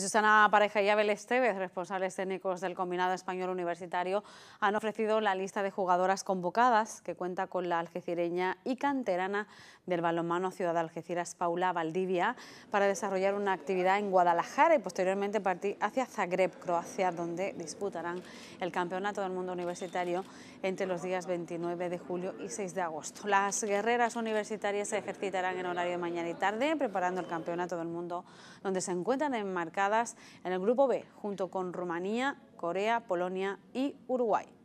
Susana Pareja y Abel Esteves, responsables técnicos del combinado español universitario, han ofrecido la lista de jugadoras convocadas que cuenta con la algecireña y canterana del balonmano Ciudad Algeciras, Paula Valdivia, para desarrollar una actividad en Guadalajara y posteriormente partir hacia Zagreb, Croacia, donde disputarán el Campeonato del Mundo Universitario entre los días 29 de julio y 6 de agosto. Las guerreras universitarias se ejercitarán en horario de mañana y tarde, preparando el Campeonato del Mundo, donde se encuentran enmarcadas en el grupo B, junto con Rumanía, Corea, Polonia y Uruguay.